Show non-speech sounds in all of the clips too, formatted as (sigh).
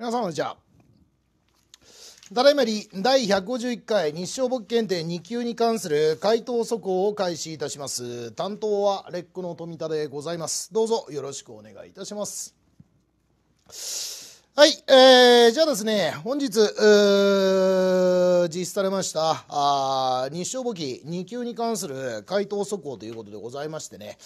皆様こんにちは。ただいまより第151回日照簿記検定2級に関する回答速報を開始いたします。担当はレックの富田でございます。どうぞよろしくお願いいたします。はい、えー、じゃあですね、本日、実施されました、あ日照簿記2級に関する回答速報ということでございましてね、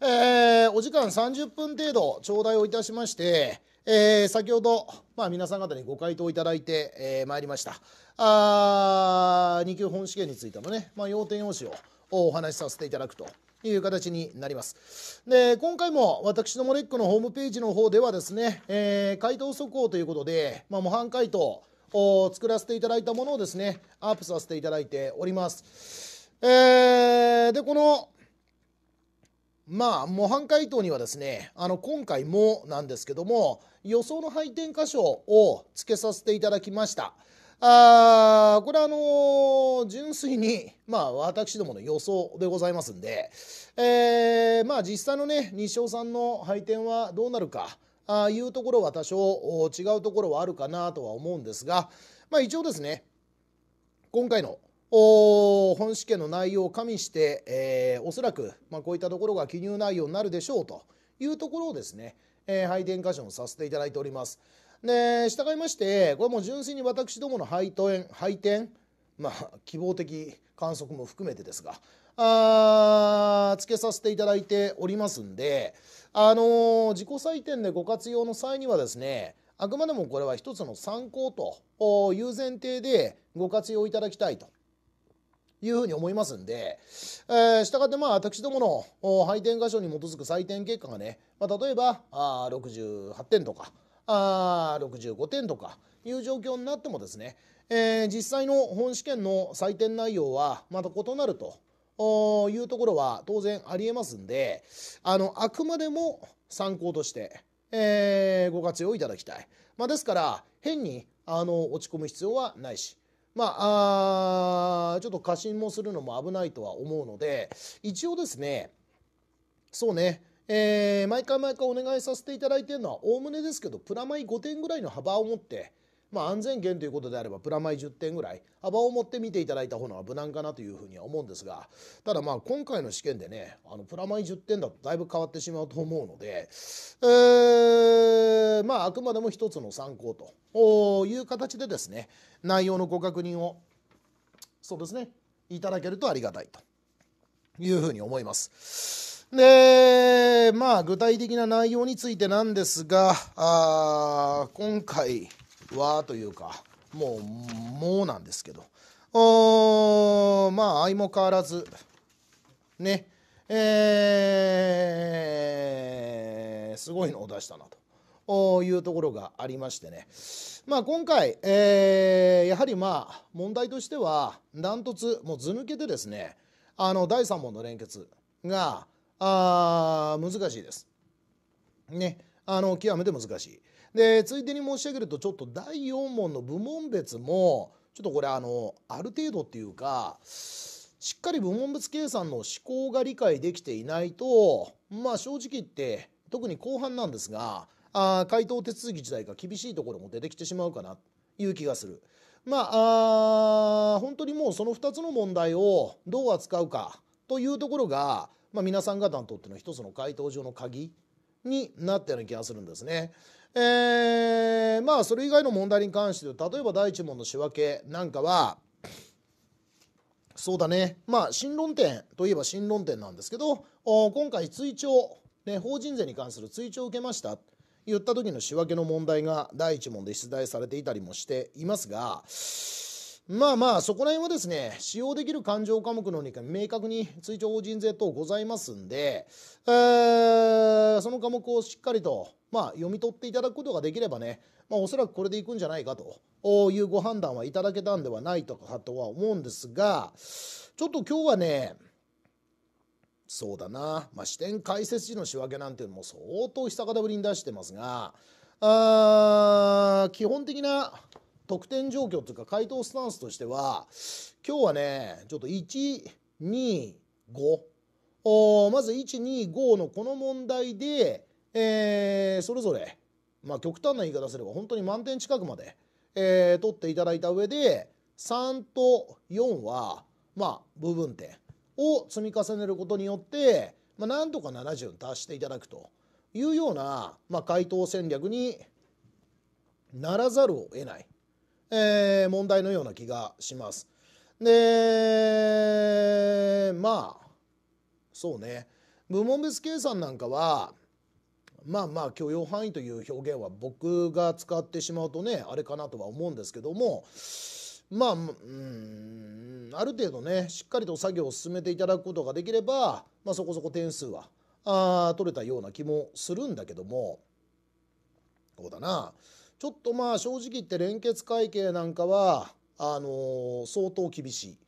えー、お時間30分程度頂戴をいたしまして、えー、先ほど、まあ、皆さん方にご回答いただいて、えー、まいりましたあ2級本試験についてのね、まあ、要点用紙をお話しさせていただくという形になりますで今回も私どもレックのホームページの方ではですね、えー、回答速報ということで、まあ、模範回答を作らせていただいたものをですねアップさせていただいております、えー、でこのまあ、模範解答にはですね、あの、今回もなんですけども、予想の配点箇所をつけさせていただきました。あこれはあのー、純粋に、まあ、私どもの予想でございますんで、えー、まあ、実際のね、西尾さんの配点はどうなるか、あいうところは多少違うところはあるかなとは思うんですが、まあ、一応ですね、今回の本試験の内容を加味して、えー、おそらく、まあ、こういったところが記入内容になるでしょうというところをですね、えー、配点箇所にさせていただいております。で従いましてこれも純粋に私どもの配点配点まあ希望的観測も含めてですがあつけさせていただいておりますんで、あのー、自己採点でご活用の際にはですねあくまでもこれは一つの参考という前提でご活用いただきたいというふうに思いますんで、えー、したがってまあ私どもの配点箇所に基づく採点結果がね、まあ、例えばあ68点とかあ65点とかいう状況になってもですね、えー、実際の本試験の採点内容はまた異なるというところは当然ありえますんであのあくまでも参考として、えー、ご活用いただきたい。まあ、ですから変にあの落ち込む必要はないしまあ、あちょっと過信もするのも危ないとは思うので、一応ですね、そうね、えー、毎回毎回お願いさせていただいてるのは、おおむねですけど、プラマイ5点ぐらいの幅を持って、まあ、安全圏ということであればプラマイ10点ぐらい幅を持って見ていただいた方が無難かなというふうには思うんですがただまあ今回の試験でねあのプラマイ10点だとだいぶ変わってしまうと思うので、えー、まああくまでも一つの参考という形でですね内容のご確認をそうですねいただけるとありがたいというふうに思います。で、まあ、具体的な内容についてなんですが、あ今回、わーというかもう「もう」なんですけどおまあ相も変わらずねえー、すごいのを出したなと。いうところがありましてね、まあ、今回、えー、やはりまあ問題としてはダントツもう図抜けてですねあの第3問の連結があ難しいです。ねあの極めて難しい。でついでに申し上げるとちょっと第4問の部門別もちょっとこれあのある程度っていうかしっかり部門別計算の思考が理解できていないとまあ正直言って特に後半なんですがあ回答手続き自体が厳しいところも出てきてしまうかなという気がする。まあ本当にもうその2つの問題をどう扱うかというところが、まあ、皆さん方にとっての一つの回答上の鍵になったような気がするんですね。えー、まあそれ以外の問題に関して例えば第一問の仕分けなんかはそうだねまあ新論点といえば新論点なんですけど今回追徴、ね、法人税に関する追徴を受けました言った時の仕分けの問題が第一問で出題されていたりもしていますがまあまあ、そこら辺はですね、使用できる勘定科目のに明確に追徴法人税等ございますんで、えその科目をしっかりと、まあ、読み取っていただくことができればね、まあ、おそらくこれでいくんじゃないかというご判断はいただけたんではないとかとは思うんですが、ちょっと今日はね、そうだな、まあ、支店開設時の仕分けなんていうのも相当久方ぶりに出してますが、あ基本的な得点状況というか回答スタンスとしては今日はねちょっと125まず125のこの問題で、えー、それぞれ、まあ、極端な言い方すれば本当に満点近くまで、えー、取っていただいた上で3と4は、まあ、部分点を積み重ねることによって、まあ、なんとか70に達していただくというような、まあ、回答戦略にならざるを得ない。えー、問題のような気がします。でまあそうね部門別計算なんかはまあまあ許容範囲という表現は僕が使ってしまうとねあれかなとは思うんですけどもまあうんある程度ねしっかりと作業を進めていただくことができれば、まあ、そこそこ点数はあ取れたような気もするんだけどもこうだなちょっとまあ正直言って連結会計なんかはあの相当厳し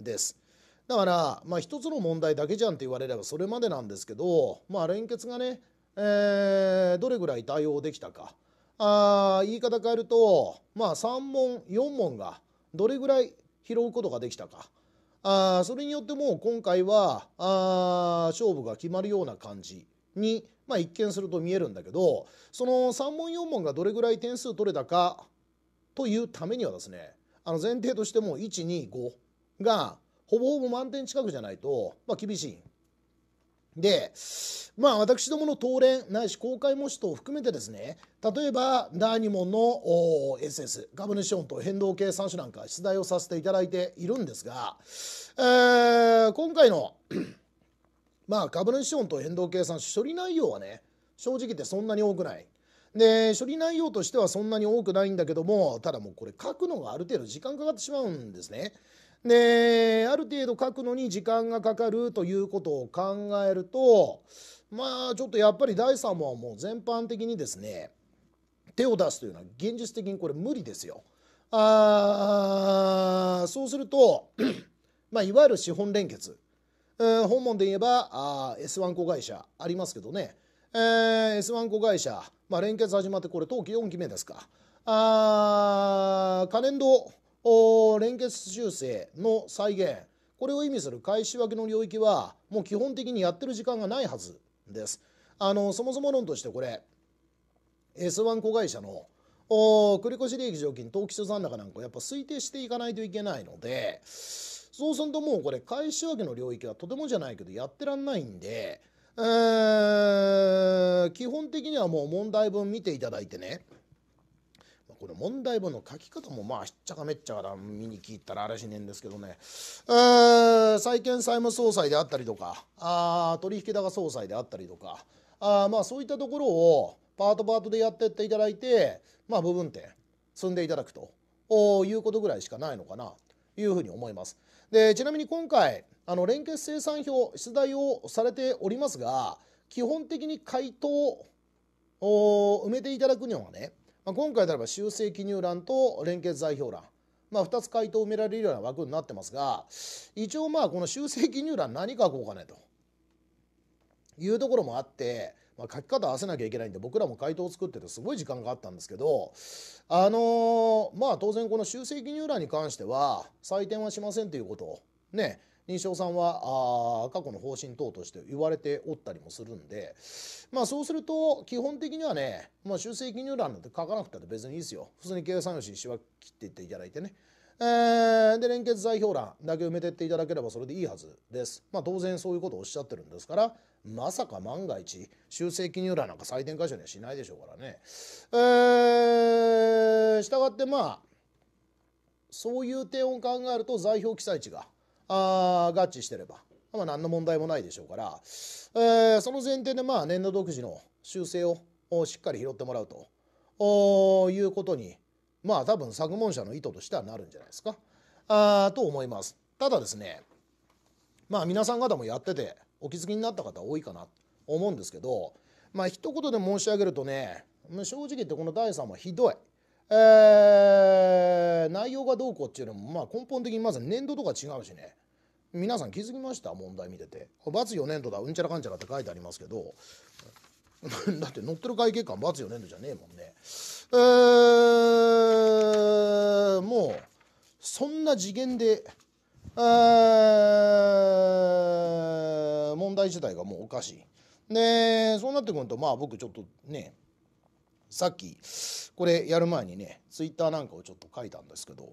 いです。だから、まあ、一つの問題だけじゃんって言われればそれまでなんですけど、まあ、連結がね、えー、どれぐらい対応できたかあ言い方変えると、まあ、3問4問がどれぐらい拾うことができたかあそれによってもう今回はあ勝負が決まるような感じにまあ、一見すると見えるんだけどその3問4問がどれぐらい点数取れたかというためにはですねあの前提としても125がほぼほぼ満点近くじゃないと、まあ、厳しい。でまあ私どもの当連ないし公開模試等を含めてですね例えば第2問の SS 株主音と変動計算書なんか出題をさせていただいているんですが、えー、今回のまあ、株主資本と変動計算処理内容はね、正直言ってそんなに多くない。で、処理内容としてはそんなに多くないんだけども、ただもうこれ書くのがある程度時間かかってしまうんですね。で、ある程度書くのに時間がかかるということを考えると、まあ、ちょっとやっぱり第3問はもう全般的にですね、手を出すというのは現実的にこれ無理ですよ。あそうすると、まあ、いわゆる資本連結えー、本門で言えばあ S1 子会社ありますけどね、えー、S1 子会社、まあ、連結始まってこれ冬季4期目ですかあ可燃度連結修正の再現これを意味する開始分けの領域はもう基本的にやってる時間がないはずです。あのそもそも論としてこれ S1 子会社の繰越利益条件登記所残高なんかをやっぱ推定していかないといけないのでそうするともうこれ返し分けの領域はとてもじゃないけどやってらんないんで、えー、基本的にはもう問題文見ていただいてねこれ問題文の書き方もまあしっちゃかめっちゃから見に聞いたらあれしねえんですけどね、えー、債権債務総裁であったりとかあ取引高総裁であったりとかあまあそういったところをパートパートでやってっていただいてまあ部分点積んでいただくということぐらいしかないのかないうふうに思います。でちなみに今回あの連結生産表出題をされておりますが基本的に回答を埋めていただくにはね、まあ、今回であれば修正記入欄と連結代表欄まあ、2つ回答を埋められるような枠になってますが一応まあこの修正記入欄何書こうかねというところもあってまあ、書き方合わせなきゃいけないんで僕らも回答を作っててすごい時間があったんですけどあのー、まあ当然この修正記入欄に関しては採点はしませんということをね認証さんはあ過去の方針等として言われておったりもするんで、まあ、そうすると基本的にはね、まあ、修正記入欄なんて書かなくたって別にいいですよ普通に計算用紙にしわ切っていっていただいてねえー、で連結代表欄だけ埋めてっていただければそれでいいはずです、まあ、当然そういうことをおっしゃってるんですからまさか万が一修正記入欄なんか採点箇所にはしないでしょうからねえー、したがってまあそういう点を考えると財表記載値があ合致してれば、まあ、何の問題もないでしょうから、えー、その前提でまあ年度独自の修正をしっかり拾ってもらうということにまあ多分作文者の意図としてはなるんじゃないですかあと思いますただですねまあ皆さん方もやっててお気づきになった方多いかなと思うんですけどまあ一言で申し上げるとね正直言ってこの第3はひどい。えー、内容がどうこうっていうのも、まあ、根本的にまず年度とか違うしね皆さん気づきました問題見てて「罰4年度だうんちゃらかんちゃら」って書いてありますけど (laughs) だって載ってる会計官罰4年度じゃねえもんね。えもうそんな次元で、問題自体がもうおかしい。でそうなってくるとまあ僕ちょっとねさっきこれやる前にねツイッターなんかをちょっと書いたんですけど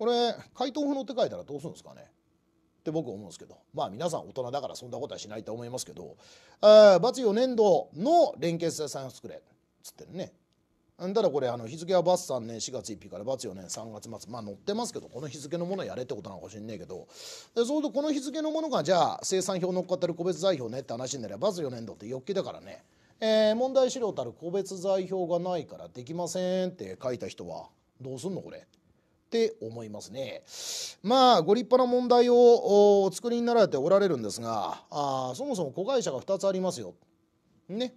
これ回答不能って書いたらどうするんですかねって僕思うんですけどまあ皆さん大人だからそんなことはしないと思いますけど「罰4年度の連結生産を作れ」っつってねんだこれあの日付はバ3年4月1日からバ4年3月末まあ載ってますけどこの日付のものやれってことなのかもしんねえけどでそうするとこの日付のものがじゃあ生産表乗っかってる個別代表ねって話になればバ4年度って欲求だからね、えー、問題資料たる個別代表がないからできませんって書いた人はどうすんのこれって思いますね。まあご立派な問題をお作りになられておられるんですがあそもそも子会社が2つありますよ。ね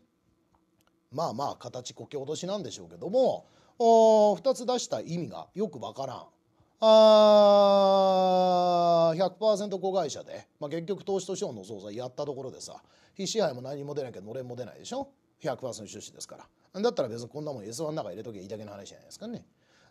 まあまあ形こけ落としなんでしょうけども2つ出した意味がよくわからん。あー100%子会社で、まあ、結局投資と資本の総裁やったところでさ非支配も何も出なきゃのれんも出ないでしょ100%出資ですからだったら別にこんなもん S1 の中入れときゃいいだけの話じゃないですかね。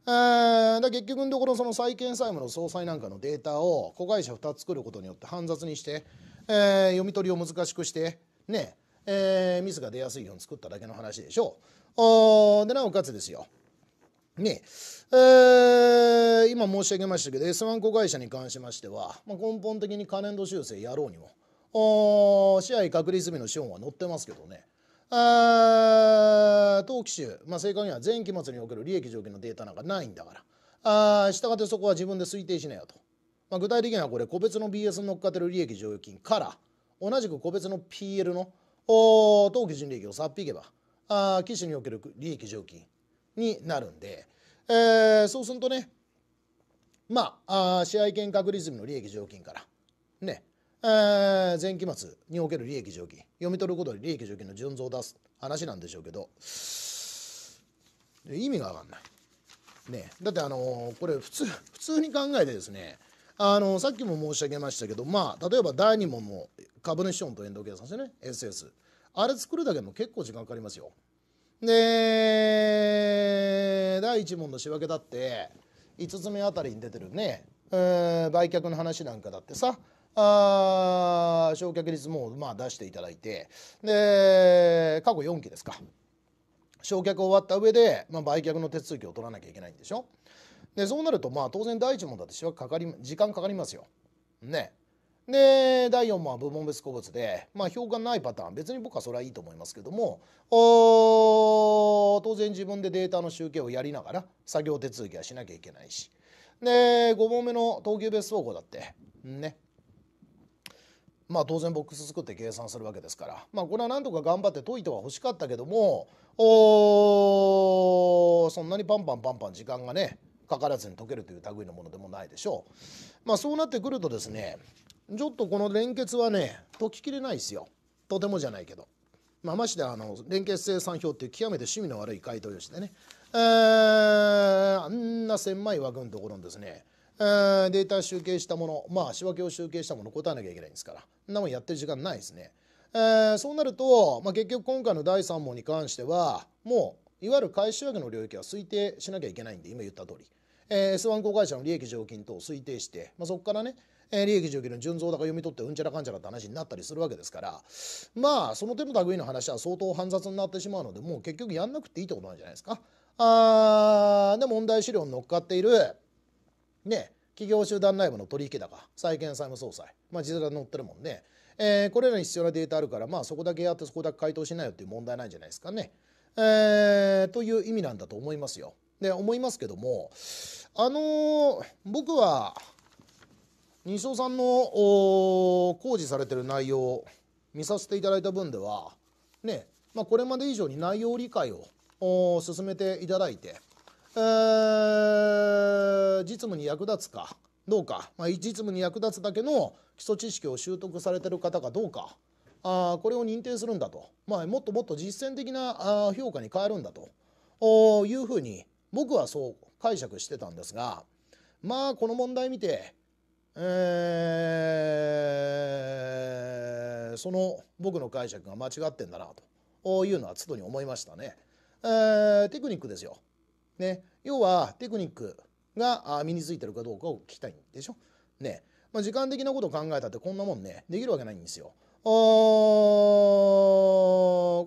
えー、結局のところその債権債務の総裁なんかのデータを子会社2つ作ることによって煩雑にして、えー、読み取りを難しくしてねえー、ミスが出やすいように作っただけの話でしょう。でなおかつですよねえー、今申し上げましたけど S1 子会社に関しましては、まあ、根本的に可燃度修正やろうにも支配確率日の資本は載ってますけどね当期種、まあ、正確には前期末における利益上限のデータなんかないんだからしたがってそこは自分で推定しなよと、まあ、具体的にはこれ個別の BS に乗っかってる利益剰余金から同じく個別の PL の当期純利益を差っ引けばあ機種における利益上金になるんで、えー、そうするとねまああ試合権確率日の利益上金からねえー、前期末における利益上金読み取ることで利益上金の順増を出す話なんでしょうけど意味が分かんない。ね、だってあのー、これ普通普通に考えてですねあのー、さっきも申し上げましたけどまあ例えば第2問も株主本と連動計算してね SS あれ作るだけでも結構時間かかりますよで第1問の仕分けだって5つ目あたりに出てるね、えー、売却の話なんかだってさあ焼却率もまあ出していただいてで過去4期ですか焼却終わった上で、まあ、売却の手続きを取らなきゃいけないんでしょでそうなるとまあ当然第一問だってしわかかり時間かかりますよ。ねで第4問は部門別個物で、まあ、評価ないパターン別に僕はそれはいいと思いますけども当然自分でデータの集計をやりながら作業手続きはしなきゃいけないしで5問目の等級別倉庫だってねまあ当然ボックス作って計算するわけですから、まあ、これは何とか頑張って解いては欲しかったけどもおそんなにパンパンパンパン時間がねかからずに解けるという類のものでもないでしょう。まあ、そうなってくるとですねちょっとこの連結はね解ききれないですよとてもじゃないけど、まあ、ましてあの連結生産表っていう極めて趣味の悪い回答用紙でね、えー、あんな狭い枠のところにですねえー、データ集計したもの、まあ、仕分けを集計したもの答えなきゃいけないんですから、そんなもんやってる時間ないですね。えー、そうなると、まあ、結局今回の第3問に関しては、もういわゆる回収分けの領域は推定しなきゃいけないんで、今言った通り、えー、S1 公開者の利益、条件等を推定して、まあ、そこからね、え利益状況の純増高か読み取ってうんちゃらかんちゃらって話になったりするわけですからまあその手の類の話は相当煩雑になってしまうのでもう結局やんなくていいってことなんじゃないですか。あで問題資料に乗っかっているね企業集団内部の取引高債権債務総裁まあ実際載ってるもんね、えー、これらに必要なデータあるからまあそこだけやってそこだけ回答しないよっていう問題ないんじゃないですかね。えー、という意味なんだと思いますよ。で思いますけどもあのー、僕は西尾さんの工事されてる内容を見させていただいた分では、ねまあ、これまで以上に内容理解を進めていただいて、えー、実務に役立つかどうか、まあ、実務に役立つだけの基礎知識を習得されてる方かどうかあこれを認定するんだと、まあ、もっともっと実践的な評価に変えるんだというふうに僕はそう解釈してたんですがまあこの問題見てえその僕の解釈が間違ってんだなというのはつとに思いましたね。えー、テクニックですよ。ね、要はテクニックが身についてるかどうかを聞きたいんでしょ。ねまあ、時間的なことを考えたってこんなもんねできるわけないんですよ。あ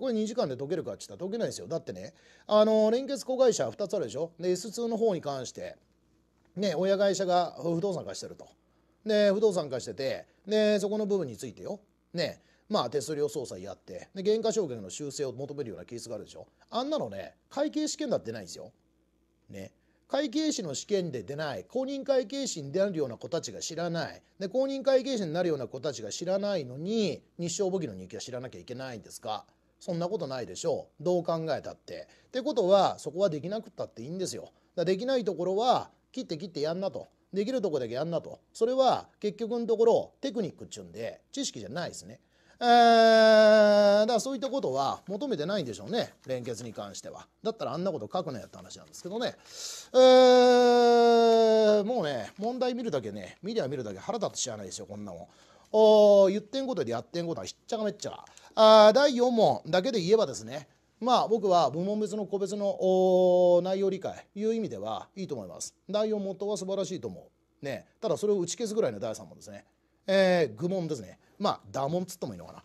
これ2時間で解けるかって言ったら解けないですよだってねあの連結子会社2つあるでしょで S2 の方に関して、ね、親会社が不動産化してるとで不動産化しててでそこの部分についてよねまあ手数料捜査やってで減価償却の修正を求めるようなケースがあるでしょあんなのね会計試験だってないですよ。ね、会計士の試験で出ない公認会計士になるような子たちが知らないで公認会計士になるような子たちが知らないのに日照簿記の日記は知らなきゃいけないんですかそんなことないでしょうどう考えたって。ってことはそこはできなくったっていいんですよ。だできないところは切って切ってやんなと。できるとこだけやんなとそれは結局のところテクニックっちゅうんで知識じゃないですね。えだからそういったことは求めてないんでしょうね連結に関してはだったらあんなこと書くなやった話なんですけどね、えもうね問題見るだけね見りゃ見るだけ腹立って知らないですよこんなもんお言ってんことでやってんことはひっちゃかめっちゃあ第4問だけで言えばですねまあ僕は部門別の個別の内容理解いう意味ではいいと思います。内容元は素晴らしいと思う。ね、ただそれを打ち消すぐらいの第3問ですね。えー、愚問ですね。まあ、打問っつってもいいのかな。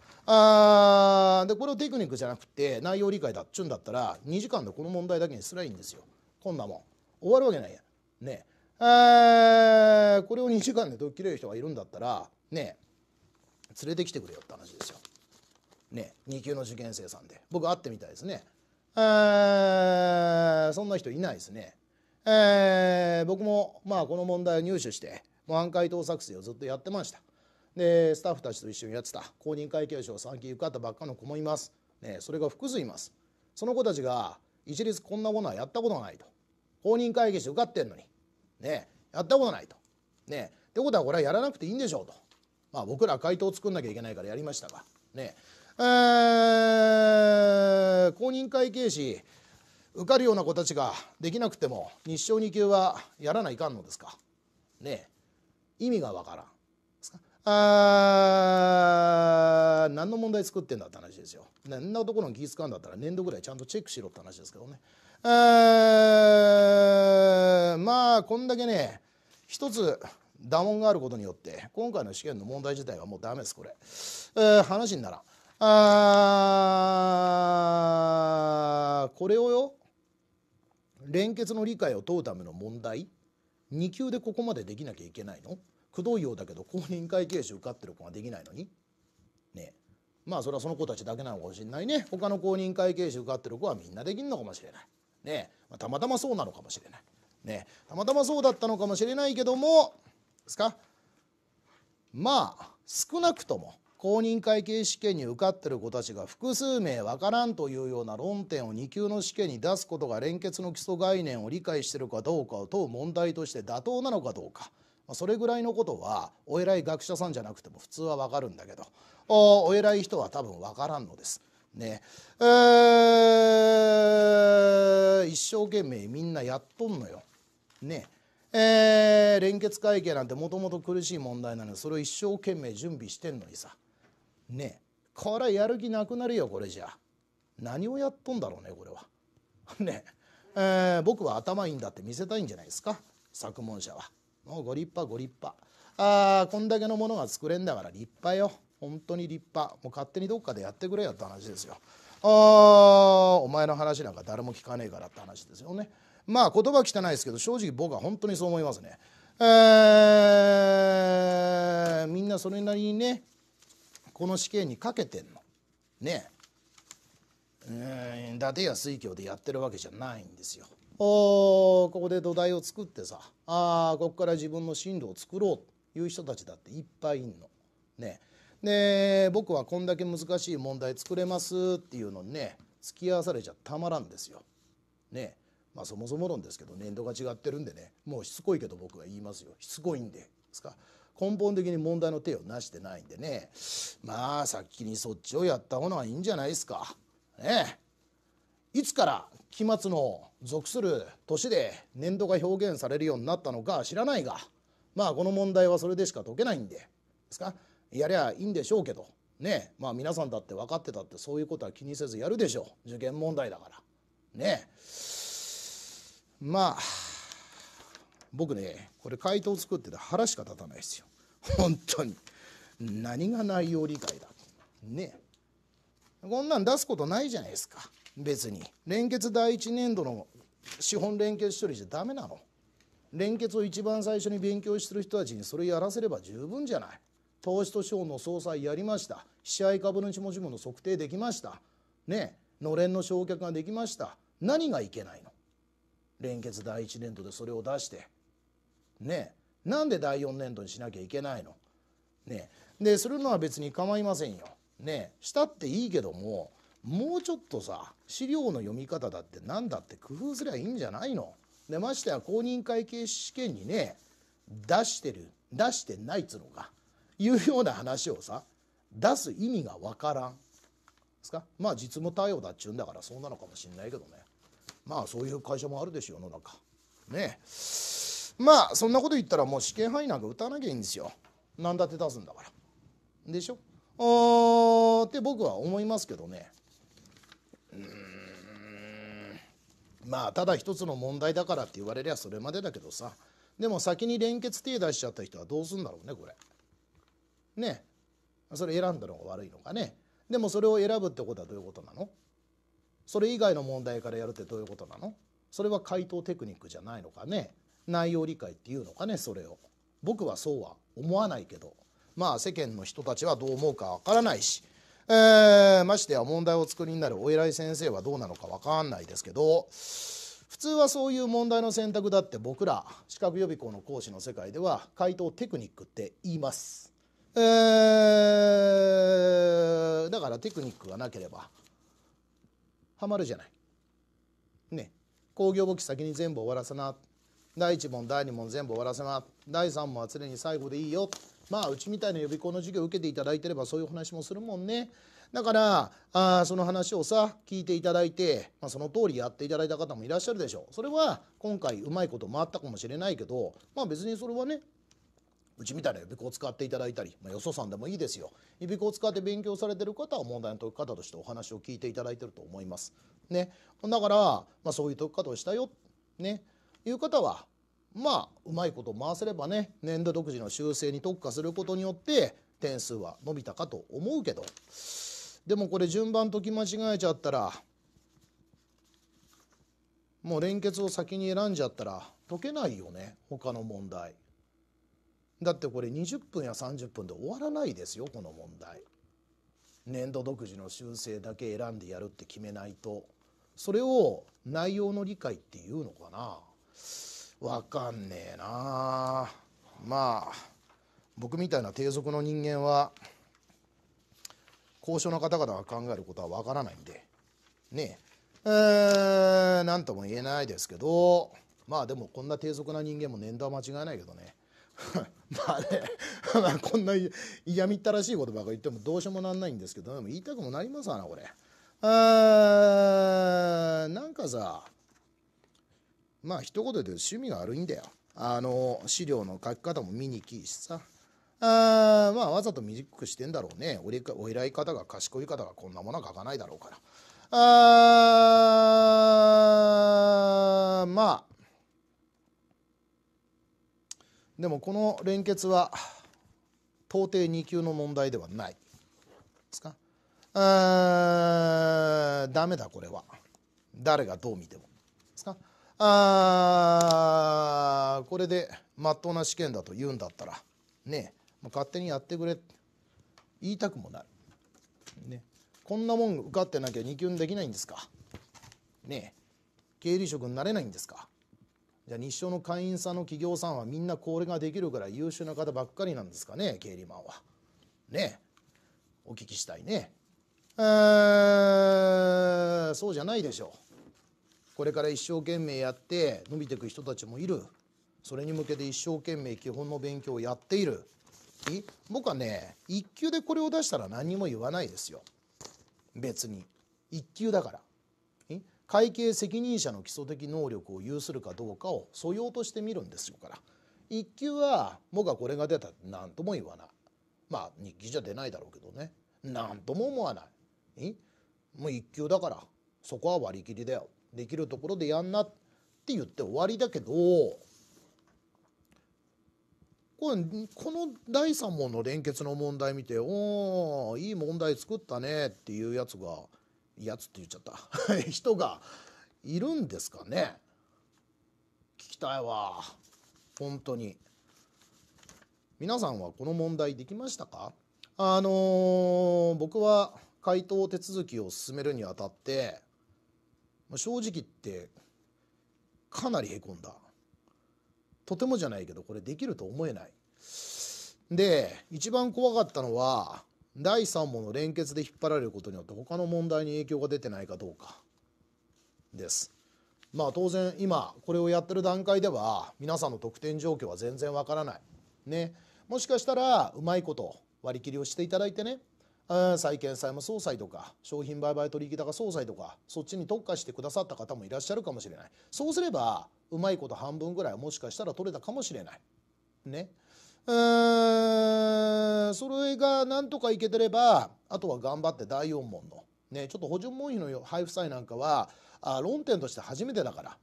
あでこれをテクニックじゃなくて内容理解だっちゅうんだったら2時間でこの問題だけにすらいいんですよ。こんなもん。終わるわけないやん。ねえこれを2時間で解き切れる人がいるんだったらね連れてきてくれよって話ですよ。ね2級の受験生さんで僕会ってみたいですねえそんな人いないですねえー、僕もまあこの問題を入手して模範解答作成をずっとやってましたでスタッフたちと一緒にやってた公認会計士を3級受かったばっかの子もいます、ね、それが複数いますその子たちが一律こんなものはやったことないと公認会計士受かってんのにねやったことないとねってことはこれはやらなくていいんでしょうとまあ僕ら回答を作んなきゃいけないからやりましたがねえー、公認会計士受かるような子たちができなくても日照2級はやらないかんのですかね意味がわからんですかあ何の問題作ってんだって話ですよ。何のなところに気ぃ使うんだったら年度ぐらいちゃんとチェックしろって話ですけどね。まあこんだけね一つ打問があることによって今回の試験の問題自体はもうダメですこれ、話にならん。あこれをよ連結の理解を問うための問題2級でここまでできなきゃいけないのくどいようだけど公認会計士受かってる子ができないのにねまあそれはその子たちだけなのかもしれないね他の公認会計士受かってる子はみんなできんのかもしれない、ねまあ、たまたまそうなのかもしれない、ね、たまたまそうだったのかもしれないけどもですかまあ少なくとも公認会計試験に受かってる子たちが複数名わからんというような論点を2級の試験に出すことが連結の基礎概念を理解してるかどうかを問う問題として妥当なのかどうか。それぐらいのことはお偉い学者さんじゃなくても普通はわかるんだけどお偉い人は多分わからんのです。ねえー、一生懸命みんなやっとんのよ。ねえー、連結会計なんてもともと苦しい問題なのにそれを一生懸命準備してんのにさねこれやる気なくなるよこれじゃ何をやっとんだろうねこれは (laughs) ねえー、僕は頭いいんだって見せたいんじゃないですか作文者はもうご立派ご立派あこんだけのものが作れんだから立派よ本当に立派もう勝手にどっかでやってくれよって話ですよあお前の話なんか誰も聞かねえからって話ですよねまあ言葉汚いですけど正直僕は本当にそう思いますねえー、みんなそれなりにねこの試験にかけてんの。ねえ。うん伊達や水郷でやってるわけじゃないんですよ。おここで土台を作ってさあこっから自分の進路を作ろうという人たちだっていっぱいいんの。ねで僕はこんだけ難しい問題作れますっていうのにね付き合わされちゃたまらんですよ。ねまあそもそも論ですけど年度が違ってるんでねもうしつこいけど僕は言いますよしつこいんでですか根本的に問題の手を成してないんでねまあ先にそっちをやった方がいいんじゃないですか。ねいつから期末の属する年で年度が表現されるようになったのか知らないがまあこの問題はそれでしか解けないんでですかやりゃいいんでしょうけどねまあ皆さんだって分かってたってそういうことは気にせずやるでしょう受験問題だからねまあ僕ねこれ回答作ってて腹しか立たないですよ本当に何が内容理解だねこんなん出すことないじゃないですか別に連結第1年度の資本連結処理じゃダメなの連結を一番最初に勉強してる人たちにそれやらせれば十分じゃない投資と資本の総裁やりました被写株主持ちもの測定できましたねのれんの償却ができました何がいけないの連結第1年度でそれを出してねなんで第4年度にしなきゃいけないのねでするのは別に構いませんよ。ねしたっていいけどももうちょっとさ資料の読み方だって何だって工夫すりゃいいんじゃないのでましてや公認会計士試験にね出してる出してないっつうのかいうような話をさ出す意味が分からんですかまあ実務対応だっちゅうんだからそうなのかもしんないけどねまあそういう会社もあるでしょ世の中ねえ。まあそんなこと言ったらもう試験範囲なんか打たなきゃいいんですよ何だって出すんだからでしょあって僕は思いますけどねうんまあただ一つの問題だからって言われりゃそれまでだけどさでも先に連結手出しちゃった人はどうすんだろうねこれねそれ選んだのが悪いのかねでもそれを選ぶってことはどういうことなのそれ以外の問題からやるってどういうことなのそれは回答テクニックじゃないのかね内容理解っていうのかねそれを僕はそうは思わないけどまあ世間の人たちはどう思うかわからないし、えー、ましてや問題を作りになるお偉い先生はどうなのかわかんないですけど普通はそういう問題の選択だって僕ら資格予備校の講師の世界では回答テクニックって言います。えー、だからテクニックがなければはまるじゃない。ね工業簿記先に全部終わらさな第1問第2問全部終わらせます第3問は常に最後でいいよまあうちみたいな予備校の授業を受けていただいてればそういう話もするもんねだからあその話をさ聞いていただいて、まあ、その通りやっていただいた方もいらっしゃるでしょうそれは今回うまいこと回ったかもしれないけどまあ別にそれはねうちみたいな予備校を使っていただいたり、まあ、よそさんでもいいですよ予備校を使って勉強されてる方は問題の解き方としてお話を聞いていただいてると思いますねだから、まあ、そういう解き方をしたよねいう方はまあうまいこと回せればね年度独自の修正に特化することによって点数は伸びたかと思うけどでもこれ順番解き間違えちゃったらもう連結を先に選んじゃったら解けないよね他の問題だってこれ20分や30分で終わらないですよこの問題年度独自の修正だけ選んでやるって決めないとそれを内容の理解っていうのかな分かんねえなまあ僕みたいな低俗の人間は交渉の方々が考えることは分からないんでねえー、なとも言えないですけどまあでもこんな低俗な人間も年度は間違いないけどね (laughs) まあねまあこんな嫌みったらしいことばかり言ってもどうしようもなんないんですけどでも言いたくもなりますわなこれ。あーなんかさまあ一言で趣味が悪いんだよあの資料の書き方も見にきいしさあまあわざと短くしてんだろうねお偉い方が賢い方がこんなものは書かないだろうからあまあでもこの連結は到底2級の問題ではないですかあダメだこれは誰がどう見てもあこれでまっとうな試験だと言うんだったらねえ勝手にやってくれって言いたくもなる、ね、こんなもん受かってなきゃ2級できないんですかね経理職になれないんですかじゃあ日商の会員さんの企業さんはみんなこれができるから優秀な方ばっかりなんですかね経理マンはねお聞きしたいねえそうじゃないでしょうこれから一生懸命やって伸びていく人たちもいるそれに向けて一生懸命基本の勉強をやっている僕はね1級でこれを出したら何にも言わないですよ別に1級だから会計責任者の基礎的能力を有するかどうかを素養として見るんですよから1級は僕はこれが出たら何とも言わないまあ日記じゃ出ないだろうけどね何とも思わないもう1級だからそこは割り切りだよできるところでやんなって言って終わりだけどこれこの第三問の連結の問題見て「おおいい問題作ったね」っていうやつがやつって言っちゃった (laughs) 人がいるんですかね聞きたいわ本当に皆さんはこの問題できましたかあのー、僕は回答手続きを進めるにあたってまあ、正直言ってかなりへこんだとてもじゃないけどこれできると思えないで一番怖かったのは第3問の連結で引っ張られることによって他の問題に影響が出てないかどうかですまあ当然今これをやってる段階では皆さんの得点状況は全然わからないねもしかしたらうまいこと割り切りをしていただいてね債権債務総裁とか商品売買取引高総裁とかそっちに特化してくださった方もいらっしゃるかもしれないそうすればうまいこと半分ぐらいもしかしたら取れたかもしれないねうんそれがなんとかいけてればあとは頑張って第4問の、ね、ちょっと補助文費の配布債なんかはあ論点として初めてだから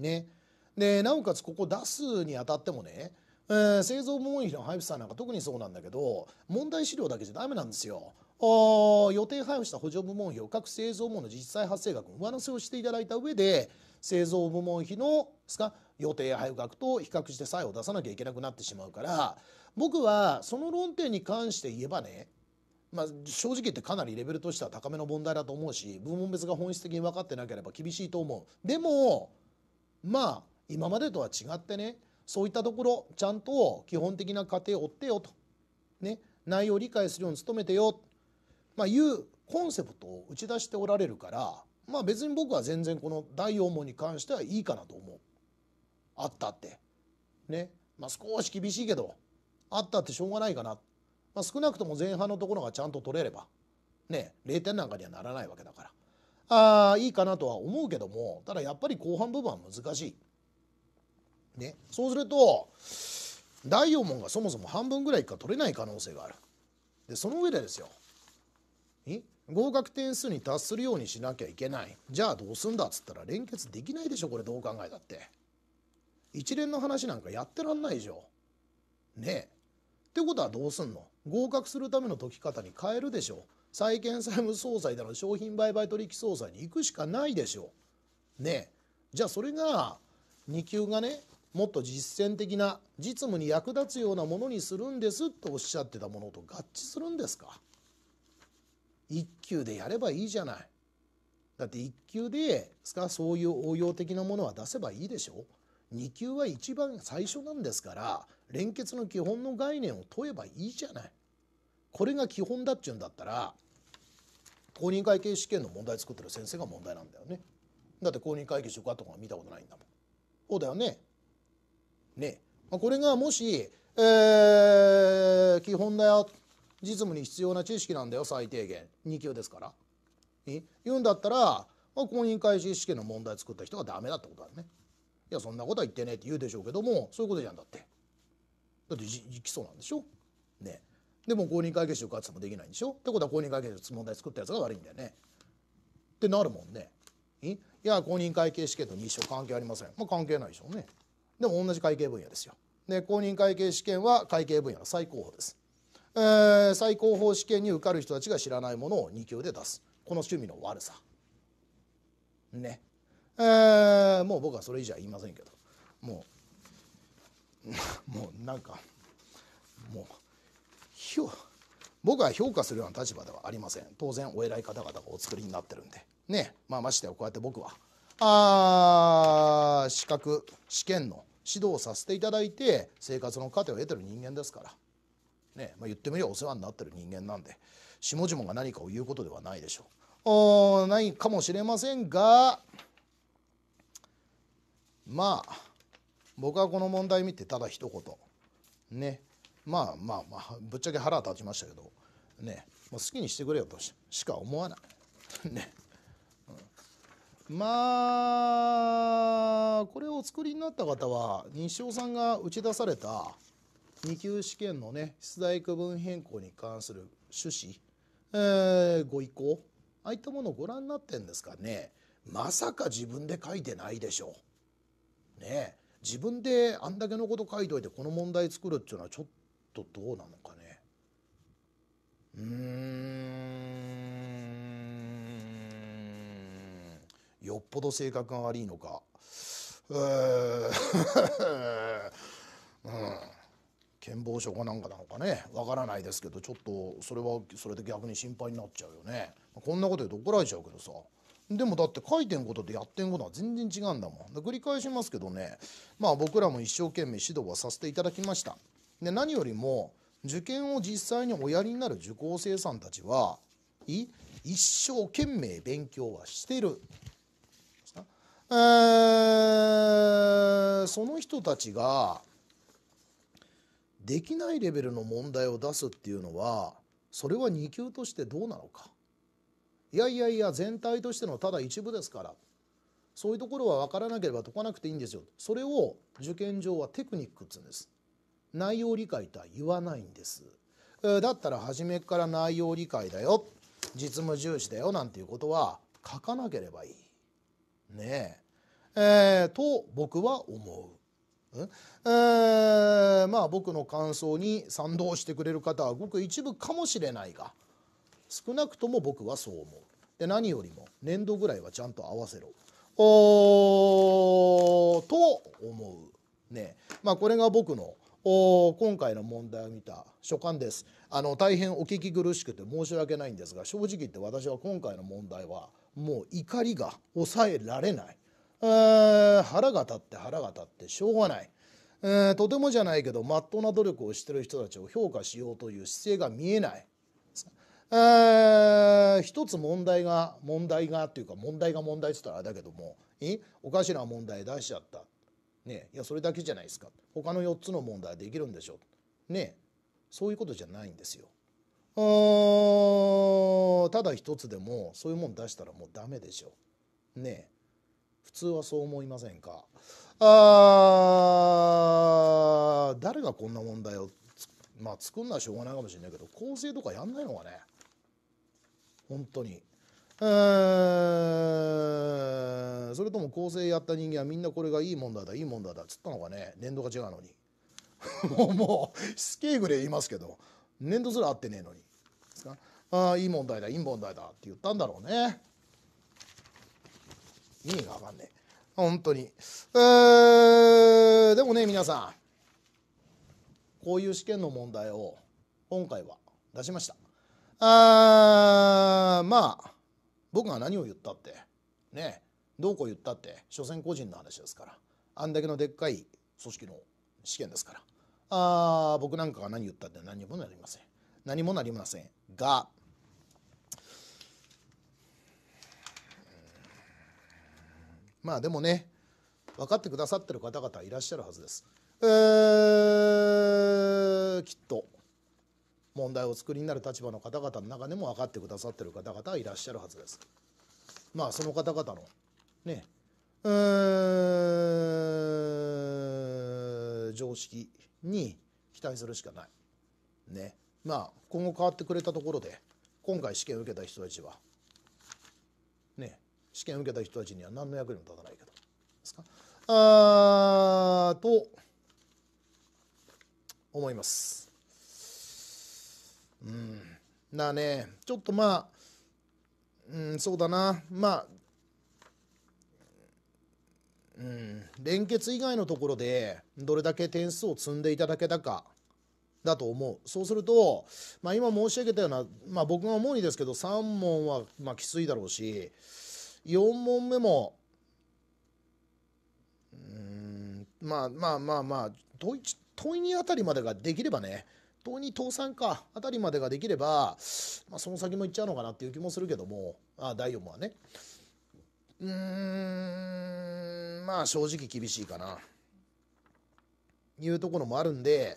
ねでなおかつここ出すにあたってもねえー、製造部門費の配布さんなんか特にそうなんだけど問題資料だけじゃダメなんですよ。予定配布した補助部門費を各製造部門の実際発生額上乗せをしていただいた上で製造部門費のですか予定配布額と比較して差を出さなきゃいけなくなってしまうから僕はその論点に関して言えばねまあ、正直言ってかなりレベルとしては高めの問題だと思うし部門別が本質的に分かってなければ厳しいと思う。でもまあ今までとは違ってねそういったところちゃんと基本的な過程を追ってよと、ね、内容を理解するように努めてよ、まあ、いうコンセプトを打ち出しておられるから、まあ、別に僕は全然この第4問に関してはいいかなと思うあったって、ねまあ、少し厳しいけどあったってしょうがないかな、まあ、少なくとも前半のところがちゃんと取れれば、ね、0点なんかにはならないわけだからああいいかなとは思うけどもただやっぱり後半部分は難しい。ね、そうすると大右衛門がそもそも半分ぐらいか取れない可能性があるでその上でですよ合格点数に達するようにしなきゃいけないじゃあどうすんだっつったら連結できないでしょこれどう考えたって一連の話なんかやってらんないでしょねえってことはどうすんの合格するための解き方に変えるでしょ債権債務総裁だの商品売買取引総裁に行くしかないでしょねえじゃあそれが2級がねもっと実践的な実務に役立つようなものにするんですとおっしゃってたものと合致するんですか一級でやればいいじゃないだって1級ですかそういう応用的なものは出せばいいでしょ2級は一番最初なんですから連結の基本の概念を問えばいいじゃないこれが基本だっちゅうんだったら公認会計試験の問題作ってる先生が問題なんだよねだって公認会計書かとか見たことないんだもんそうだよねねこれがもし、えー、基本だよ実務に必要な知識なんだよ最低限2級ですから。言うんだったら公認会試試験の問題作った人がダメだってことだね。いやそんなことは言ってねえって言うでしょうけどもそういうことじゃんだって。だって基礎なんでしょねでも公認会計士受かってもできないんでしょってことは公認会計士問題作ったやつが悪いんだよね。ってなるもんね。いや公認会計試験と認証関係ありません。まあ、関係ないでしょうね。でも同じ会計分野ですよで公認会計試験は会計分野の最高峰です、えー、最高峰試験に受かる人たちが知らないものを2級で出すこの趣味の悪さねえー、もう僕はそれ以上は言いませんけどもう (laughs) もうなんかもうひょ僕は評価するような立場ではありません当然お偉い方々がお作りになってるんでねまあましてやこうやって僕はあ資格試験の指導させていただいて生活の糧を得てる人間ですから、ねまあ、言ってみればお世話になってる人間なんで下々が何かを言うことではないでしょう。おないかもしれませんがまあ僕はこの問題見てただ一言ねまあまあまあぶっちゃけ腹立ちましたけどね、まあ、好きにしてくれよとしか思わない。(laughs) ねまあこれをお作りになった方は西尾さんが打ち出された2級試験のね出題区分変更に関する趣旨、えー、ご意向ああいったものをご覧になってんですかねまさか自分で書いてないでしょう。ね自分であんだけのこと書いといてこの問題作るっていうのはちょっとどうなのかね。うんよっぽど性格が悪いのか、(laughs) うん、健忘症かなんかなのかねわからないですけどちょっとそれはそれで逆に心配になっちゃうよねこんなこと言うと怒られちゃうけどさでもだって書いてんこととやってんことは全然違うんだもん繰り返しますけどねまあ僕らも一生懸命指導はさせていただきましたで何よりも受験を実際におやりになる受講生さんたちはい一生懸命勉強はしてるえその人たちができないレベルの問題を出すっていうのはそれは2級としてどうなのかいやいやいや全体としてのただ一部ですからそういうところは分からなければ解かなくていいんですよそれを受験上はテクニックっつうんです内容理解とは言わないんですだったら初めから内容理解だよ実務重視だよなんていうことは書かなければいいねええー、と僕は思う。うんえー、まあ僕の感想に賛同してくれる方はごく一部かもしれないが少なくとも僕はそう思う。で何よりも年度ぐらいはちゃんと合わせろ。おと思う。ねまあ、これが僕のお今回の問題を見た所感ですあの大変お聞き苦しくて申し訳ないんですが正直言って私は今回の問題はもう怒りが抑えられない腹が立って腹が立ってしょうがない、えー、とてもじゃないけどまっとうな努力をしてる人たちを評価しようという姿勢が見えない、えー、一つ問題が問題がっていうか問題が問題っつったらあれだけどもえおかしな問題出しちゃった、ね、いやそれだけじゃないですか他の4つの問題できるんでしょねそういうことじゃないんですよ。ただ一つでもそういうもん出したらもうダメでしょ。ねえ普通はそう思いませんか。あ誰がこんな問題をまあ作んなはしょうがないかもしれないけど構成とかやんないのがね本当に。それとも構成やった人間はみんなこれがいい問題だいい問題だっつったのかね年度が違うのに (laughs) もうも死刑ぐらい言いますけど年度すら合ってねえのにですかああいい問題だいい問題だって言ったんだろうね意味が分かんねえ本当に、えー、でもね皆さんこういう試験の問題を今回は出しましたあまあ僕が何を言ったってねどうこう言ったって所詮個人の話ですからあんだけのでっかい組織の試験ですからあ僕なんかが何言ったって何にもなりません何もなりませんが、まあでもね、分かってくださってる方々はいらっしゃるはずです。えー、きっと問題をお作りになる立場の方々の中でも分かってくださってる方々はいらっしゃるはずです。まあその方々のね、えー、常識に期待するしかない。ね。まあ今後変わってくれたところで今回試験受けた人たちはね試験受けた人たちには何の役にも立たないけどですかあと思います。うん、だねちょっとまあうんそうだなまあうん連結以外のところでどれだけ点数を積んでいただけたかだと思うそうすると、まあ、今申し上げたような、まあ、僕が思うにですけど3問はまあきついだろうし4問目もうんまあまあまあまあ問い問いにあたりまでができればね問いに倒産かあたりまでができれば、まあ、その先もいっちゃうのかなっていう気もするけどもあ第4問はねうーんまあ正直厳しいかないうところもあるんで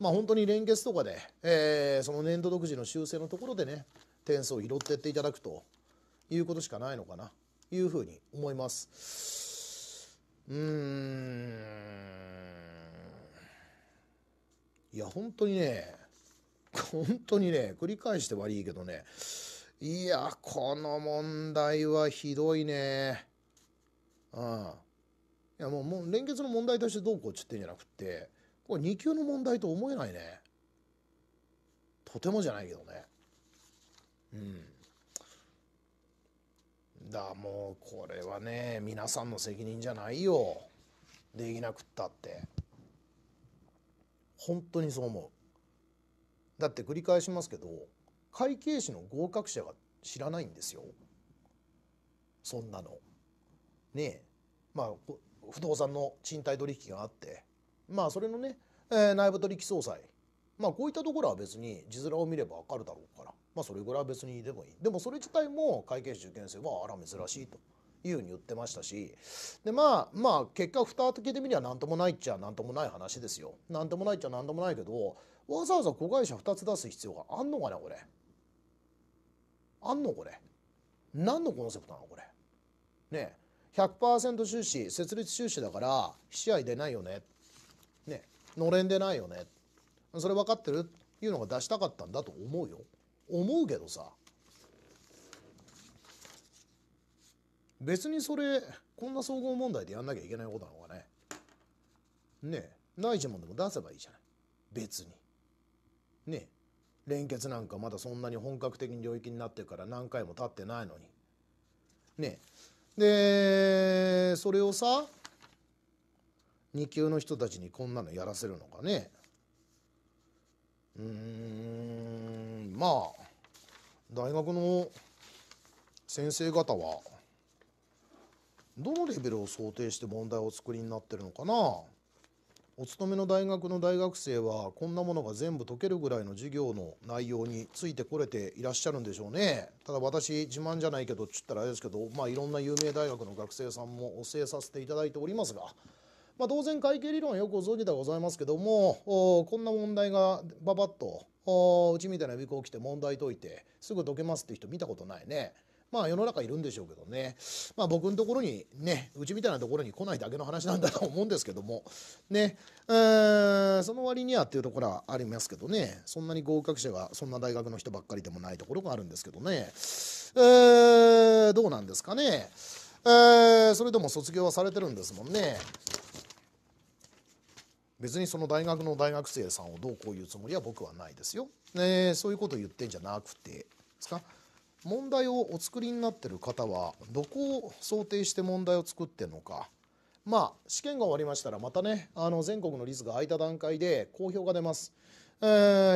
まあ、本当に連結とかで、えー、その年度独自の修正のところでね点数を拾ってっていただくということしかないのかなというふうに思います。うんいや本当にね本当にね繰り返して悪いけどねいやこの問題はひどいねうんいやもうもう連結の問題としてどうこうっちってんじゃなくてこれ2級の問題と思えないねとてもじゃないけどねうんだもうこれはね皆さんの責任じゃないよできなくったって本当にそう思うだって繰り返しますけど会計士の合格者が知らないんですよそんなのねえまあ不動産の賃貸取引があってまあそれのね、えー、内部取引総裁まあこういったところは別に字面を見ればわかるだろうからまあそれぐらいは別にでもいいでもそれ自体も会計士受験生はあら珍しいと。いうふうに言ってましたしでまあまあ結果蓋開けてみりゃ何ともないっちゃ何ともない話ですよ何ともないっちゃ何ともないけどわざわざ子会社2つ出す必要があんのかなこれあんのこれ何のコンセプトなのこれねえ100%収支設立収支だから試合出ないよねのれんでないよねそれ分かってるっていうのが出したかったんだと思うよ思うけどさ別にそれこんな総合問題でやんなきゃいけないことなのかねねえないも文でも出せばいいじゃない別にねえ連結なんかまだそんなに本格的に領域になってから何回も経ってないのにねえでそれをさ2級の人たちにこんなのやらせるのかねうーんまあ大学の先生方はどのレベルを想定して問題を作りになってるのかなお勤めの大学の大学生はこんなものが全部解けるぐらいの授業の内容についてこれていらっしゃるんでしょうねただ私自慢じゃないけどちつったらあれですけどまあいろんな有名大学の学生さんもお教えさせていただいておりますがまあ、当然会計理論はよくご存じではございますけどもこんな問題がババッとうちみたいな予備校来て問題解いてすぐ解けますって人見たことないね。まあ世の中いるんでしょうけどね。まあ僕のところにね、うちみたいなところに来ないだけの話なんだと思うんですけども、ね、えー、その割にはっていうところはありますけどね、そんなに合格者がそんな大学の人ばっかりでもないところがあるんですけどね、えー、どうなんですかね。えー、それでも卒業はされてるんですもんね。別にその大学の大学生さんをどうこういうつもりは僕はないですよ、ね、そういうことを言ってんじゃなくてですか問題をお作りになってる方はどこを想定して問題を作ってるのかまあ試験が終わりましたらまたねあの全国のリスが空いた段階で公表が出ます、え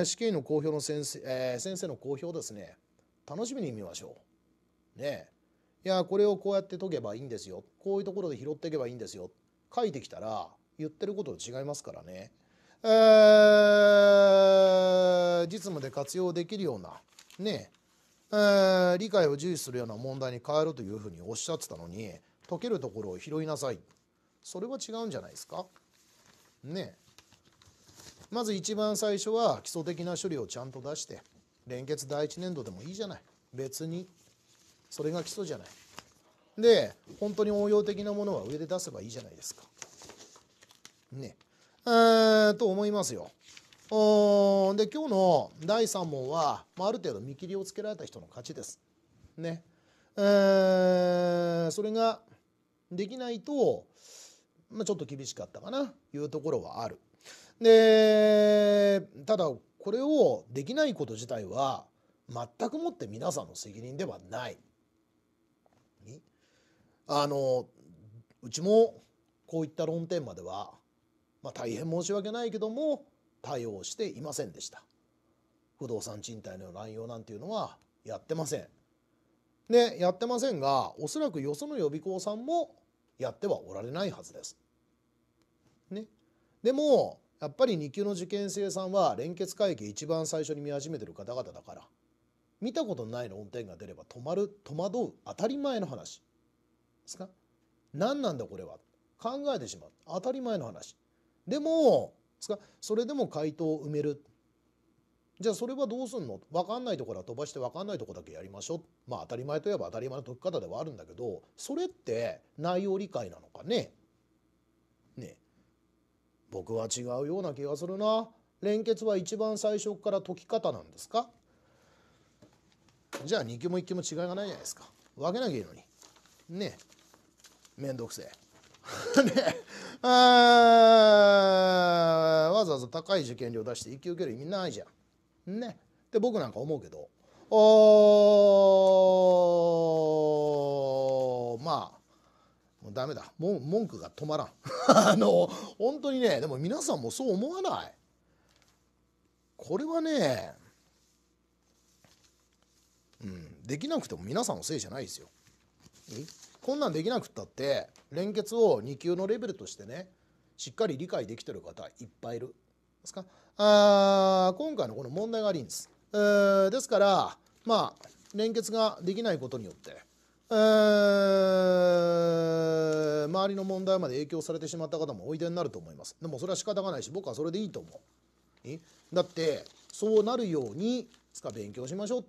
ー、試験の公表の先生、えー、先生の公表ですね楽しみに見ましょうねいやこれをこうやって解けばいいんですよこういうところで拾っていけばいいんですよ書いてきたら言ってることと違いますからね、えー、実務で活用できるようなねえー、理解を重視するような問題に変えるというふうにおっしゃってたのに解けるところを拾いなさいそれは違うんじゃないですかねまず一番最初は基礎的な処理をちゃんと出して連結第一年度でもいいじゃない別にそれが基礎じゃないで本当に応用的なものは上で出せばいいじゃないですかね、えー、と思いますよ。で今日の第3問は、まあ、ある程度見切りをつけられた人の勝ちです。ね。えー、それができないと、まあ、ちょっと厳しかったかないうところはある。でただこれをできないこと自体は全くもって皆さんの責任ではない。あのうちもこういった論点まではまあ、大変申し訳ないけども対応していませんでした不動産賃貸の乱用なんていうのはやってませんでやってませんがおそらくよその予備校さんもやってはおられないはずですねでもやっぱり2級の受験生さんは連結会計一番最初に見始めてる方々だから見たことない論点が出れば止まる戸惑う当たり前の話ですか何なんだこれは考えてしまう当たり前の話でもそれでも回答を埋めるじゃあそれはどうすんの分かんないところは飛ばして分かんないとこだけやりましょうまあ当たり前といえば当たり前の解き方ではあるんだけどそれって内容理解なのかねね僕は違うような気がするな連結は一番最初から解き方なんですかじゃあ2級も1級も違いがないじゃないですか分けなきゃいいのにねえ倒くせえで (laughs) わざわざ高い受験料出して生き受ける意味ないじゃん。ね。って僕なんか思うけどおまあもうダメだも文句が止まらん (laughs) あの本当にねでも皆さんもそう思わないこれはねうんできなくても皆さんのせいじゃないですよ。えこんなんできなくったって連結を2級のレベルとしてねしっかり理解できてる方いっぱいいるですかあ今回のこの問題がありんです、えー、ですからまあ連結ができないことによって、えー、周りの問題まで影響されてしまった方もおいでになると思いますでもそれは仕方がないし僕はそれでいいと思うだってそうなるようにつか勉強しましょう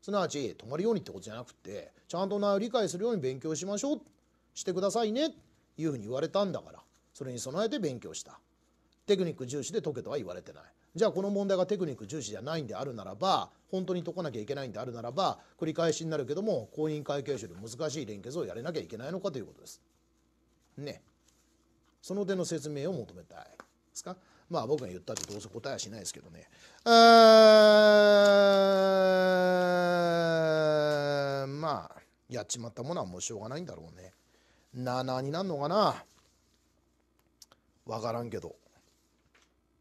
すなわち止まるようにってことじゃなくてちゃんと内容を理解するように勉強しましょうしてくださいねいうふうに言われたんだからそれに備えて勉強したテクニック重視で解けとは言われてないじゃあこの問題がテクニック重視じゃないんであるならば本当に解かなきゃいけないんであるならば繰り返しになるけども婚姻会計書で難しい連結をやれなきゃいけないのかということです。ねその点の説明を求めたいですかまあ僕が言ったってどうせ答えはしないですけどね。まあやっちまったものはもうしょうがないんだろうね。なあなあになんのかなわからんけど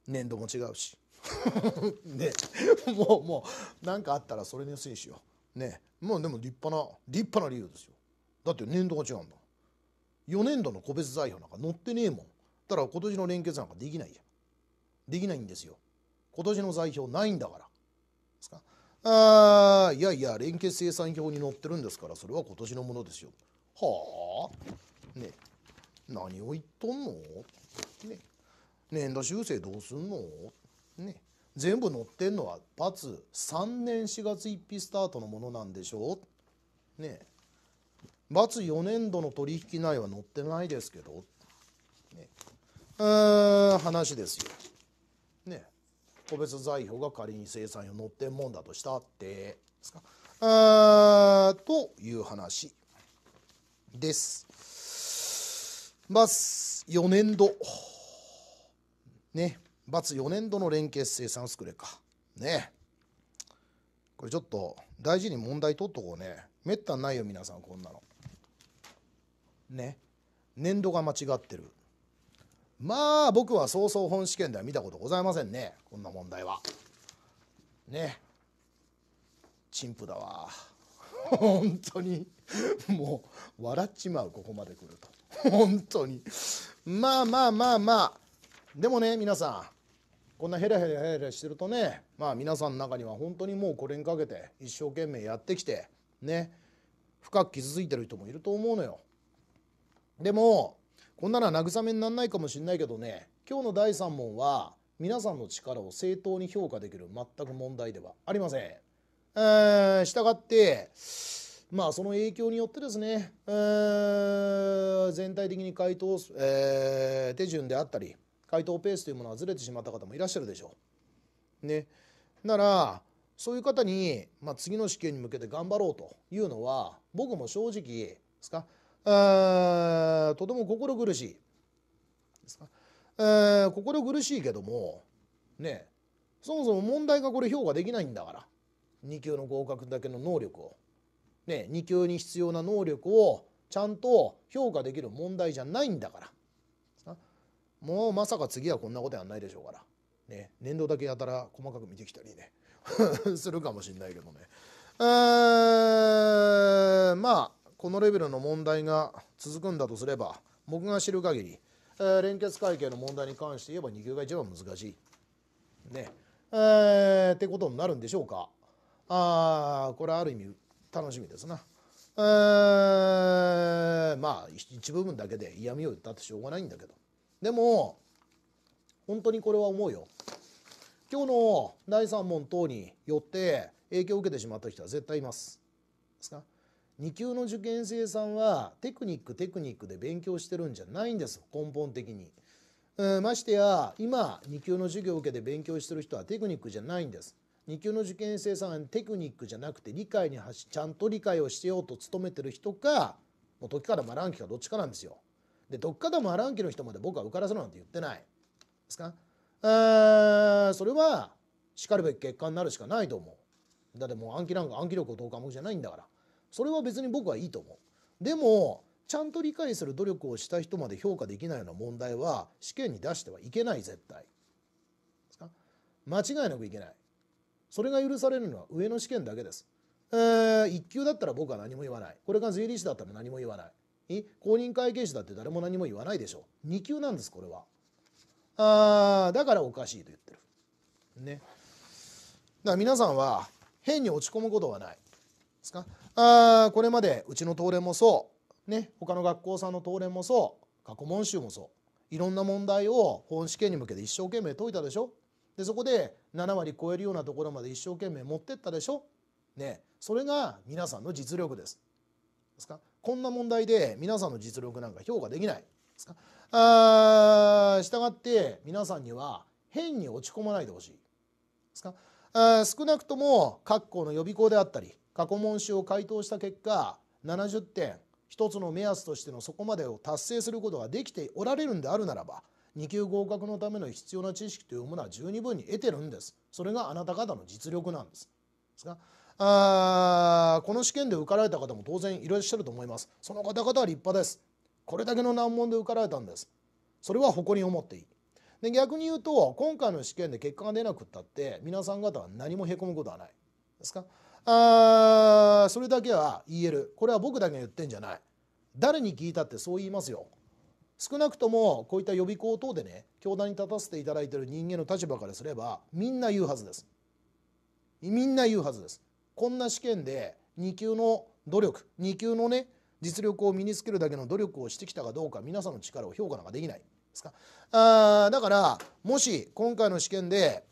年度も違うし (laughs) ねもうもう何かあったらそれのせいしようねもうでも立派な立派な理由ですよだって年度が違うんだ4年度の個別財表なんか載ってねえもんだから今年の連結なんかできないじゃんできないんですよ今年の財表ないんだからですかあいやいや連結生産表に載ってるんですからそれは今年のものですよはあね何を言っとんのね年度修正どうすんのね全部載ってんのはパツ3年4月1日スタートのものなんでしょうねバツ4年度の取引内は載ってないですけど、ね、うーん話ですよ。個別財料が仮に生産用乗ってんもんだとしたってですか、という話です。バス4年度ねバツ4年度の連結生産を作れかねこれちょっと大事に問題取っとこうねめったにないよ皆さんこんなのね年度が間違ってるまあ僕はそうそう本試験では見たことございませんねこんな問題はね陳腐だわ (laughs) 本当にもう笑っちまうここまで来ると本当にまあまあまあまあでもね皆さんこんなヘラヘラヘラしてるとねまあ皆さんの中には本当にもうこれにかけて一生懸命やってきてね深く傷ついてる人もいると思うのよでもこんなのは慰めにならないかもしれないけどね今日の第3問は皆さんの力を正当に評価できる全く問題ではありません。えしたがってまあその影響によってですね、えー、全体的に回答、えー、手順であったり回答ペースというものはずれてしまった方もいらっしゃるでしょう。ね、ならそういう方に、まあ、次の試験に向けて頑張ろうというのは僕も正直ですかとても心苦しいですか、えー、心苦しいけどもねそもそも問題がこれ評価できないんだから2級の合格だけの能力を、ね、2級に必要な能力をちゃんと評価できる問題じゃないんだからもうまさか次はこんなことやんないでしょうから、ね、年度だけやたら細かく見てきたりね (laughs) するかもしんないけどね。えー、まあこのレベルの問題が続くんだとすれば僕が知る限り、えー、連結会計の問題に関して言えば2級が一番難しい。ねえー、ってことになるんでしょうかあこれある意味楽しみですな。えー、まあ一部分だけで嫌味を言ったってしょうがないんだけどでも本当にこれは思うよ。今日の第3問等によって影響を受けてしまった人は絶対います。ですか2級の受験生さんはテクニックテクニックで勉強してるんじゃないんです根本的に、えー、ましてや今2級の授業を受けて勉強してる人はテクニックじゃないんです2級の受験生さんはテクニックじゃなくて理解にちゃんと理解をしようと努めてる人かもう時からマランキかどっちかなんですよでどっかでマランキの人まで僕は受からせろなんて言ってないですかえー、それはしかるべき結果になるしかないと思うだってもう暗記なんか暗記力をどう科目じゃないんだからそれは別に僕はいいと思う。でもちゃんと理解する努力をした人まで評価できないような問題は試験に出してはいけない絶対。間違いなくいけない。それが許されるのは上の試験だけです。えー、1級だったら僕は何も言わない。これが税理士だったら何も言わない。公認会計士だって誰も何も言わないでしょう。2級なんです、これは。あだからおかしいと言ってる。ね。だから皆さんは変に落ち込むことはない。ですかあこれまでうちの東連もそうね他の学校さんの東連もそう過去問集もそういろんな問題を本試験に向けて一生懸命解いたでしょでそこで7割超えるようなところまで一生懸命持ってったでしょねそれが皆さんの実力ですですかこんな問題で皆さんの実力なんか評価できないですかあしたがって皆さんには変に落ち込まないでほしいですかあ少なくとも各校の予備校であったり過去問集を回答した結果70点一つの目安としてのそこまでを達成することができておられるんであるならば2級合格のための必要な知識というものは十二分に得てるんですそれがあなた方の実力なんですですがあこの試験で受かられた方も当然いらっしゃると思いますその方々は立派ですこれだけの難問で受かられたんですそれは誇りを持っていいで逆に言うと今回の試験で結果が出なくったって皆さん方は何もへこむことはないですかあそれだけは言えるこれは僕だけが言ってんじゃない誰に聞いたってそう言いますよ少なくともこういった予備校等でね教団に立たせていただいてる人間の立場からすればみんな言うはずですみんな言うはずですこんな試験で2級の努力2級のね実力を身につけるだけの努力をしてきたかどうか皆さんの力を評価なんかできないですかあだからもし今回の試験で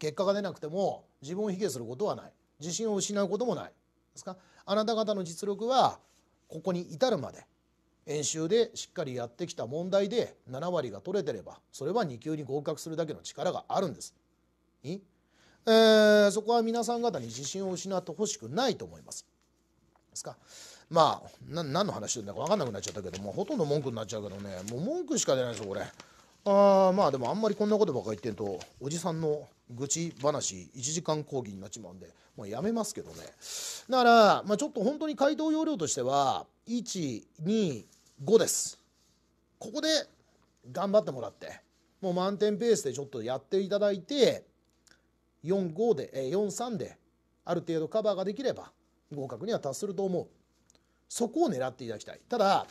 結果が出なくても自分を卑下することはない自信を失うこともないですかあなた方の実力はここに至るまで演習でしっかりやってきた問題で7割が取れてればそれは2級に合格するだけの力があるんです。いえー、そこは皆さん方に自信を失ってほしくないと思います。ですかまあ何の話してんだか分かんなくなっちゃったけどもほとんど文句になっちゃうけどねもう文句しか出ないですよこれ。あまあでもあんまりこんなことばっか言ってるとおじさんの愚痴話1時間講義になっちまうんでもうやめますけどねだから、まあ、ちょっと本当に回答要領としては125ですここで頑張ってもらってもう満点ペースでちょっとやっていただいて45で43である程度カバーができれば合格には達すると思うそこを狙っていただきたいただ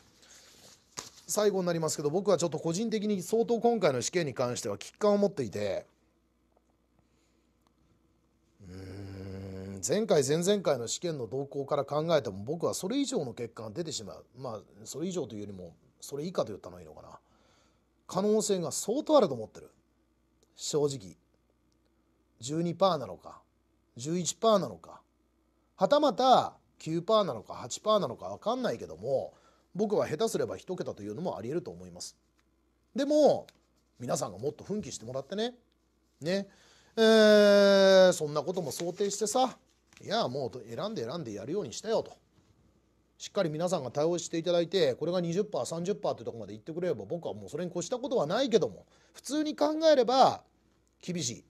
最後になりますけど僕はちょっと個人的に相当今回の試験に関しては危機感を持っていて前回前々回の試験の動向から考えても僕はそれ以上の結果が出てしまうまあそれ以上というよりもそれ以下と言ったのがいいのかな可能性が相当あると思ってる正直12%なのか11%なのかはたまた9%なのか8%なのか分かんないけども僕は下手すれば1桁というのもありえると思いますでも皆さんがもっと奮起してもらってねねえー、そんなことも想定してさいやもう選んで選んでやるようにしたよとしっかり皆さんが対応していただいてこれが 20%30% ってとこまでいってくれれば僕はもうそれに越したことはないけども普通に考えれば厳しい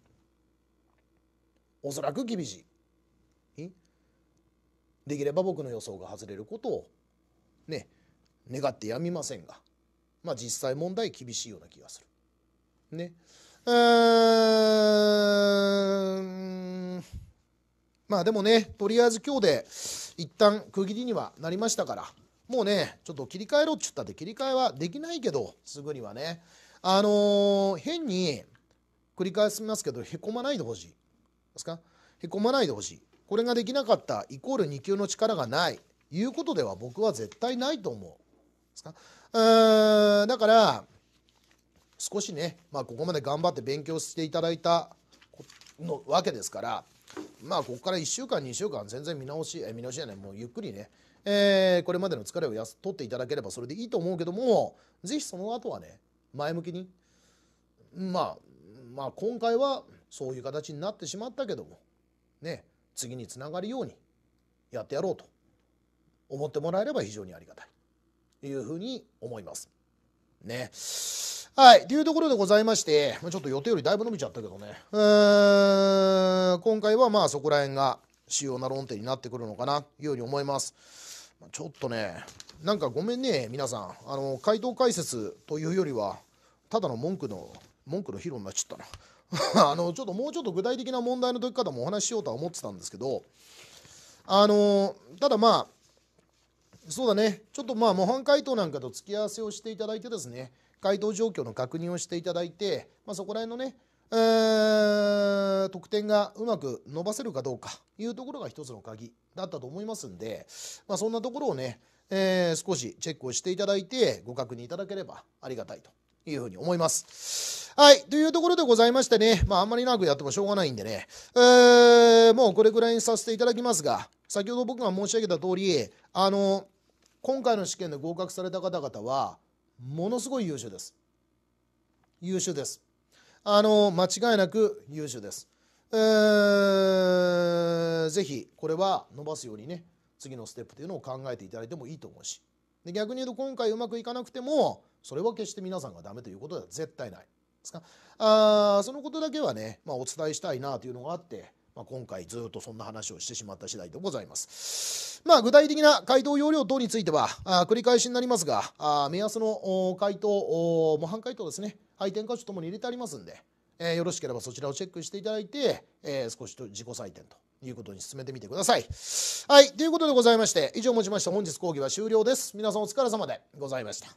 おそらく厳しいできれば僕の予想が外れることをね願ってやみませんがまあ実際問題厳しいような気がするねうんまあでもね、とりあえず今日で一旦区切りにはなりましたから、もうね、ちょっと切り替えろっつったって切り替えはできないけど、すぐにはね。あのー、変に繰り返しますけど、へこまないでほしい。ですかへこまないでほしい。これができなかったイコール2級の力がないいうことでは僕は絶対ないと思う。ですかうんだから少しね、まあ、ここまで頑張って勉強していただいたのわけですからまあ、ここから1週間、2週間、全然見直し、え見直しじゃない、もうゆっくりね、えー、これまでの疲れをやす取っていただければそれでいいと思うけども、ぜひその後はね、前向きに、まあ、まあ、今回はそういう形になってしまったけども、ね、次につながるようにやってやろうと思ってもらえれば非常にありがたいというふうに思います。ね。はい。というところでございまして、ちょっと予定よりだいぶ伸びちゃったけどね。うーん、今回はまあそこら辺が主要な論点になってくるのかな、というように思います。ちょっとね、なんかごめんね、皆さん。あの、回答解説というよりは、ただの文句の、文句の披露になっちゃったな。(laughs) あの、ちょっともうちょっと具体的な問題の解き方もお話ししようとは思ってたんですけど、あの、ただまあ、そうだね、ちょっとまあ模範解答なんかと付き合わせをしていただいてですね、該当状況の確認をしていただいて、まあ、そこら辺のね、えー、得点がうまく伸ばせるかどうかいうところが一つの鍵だったと思いますんで、まあ、そんなところをね、えー、少しチェックをしていただいてご確認いただければありがたいというふうに思います。はい。というところでございましてね、まあ、あんまり長くやってもしょうがないんでね、えー、もうこれくらいにさせていただきますが、先ほど僕が申し上げた通り、あの、今回の試験で合格された方々は、ものすごい優秀です優秀ですあの間違いなく優秀です、えー、ぜひこれは伸ばすようにね次のステップというのを考えていただいてもいいと思うしで逆に言うと今回うまくいかなくてもそれは決して皆さんがダメということでは絶対ないですかあそのことだけはね、まあ、お伝えしたいなというのがあってまあ、今回ずっとそんな話をしてしまった次第でございます。まあ、具体的な回答要領等についてはあ繰り返しになりますがあ目安の回答模範回答ですね配点箇所ともに入れてありますんで、えー、よろしければそちらをチェックしていただいて、えー、少しと自己採点と。いうことに進めてみてください。はい。ということでございまして、以上をもちまして本日講義は終了です。皆さんお疲れ様でございました。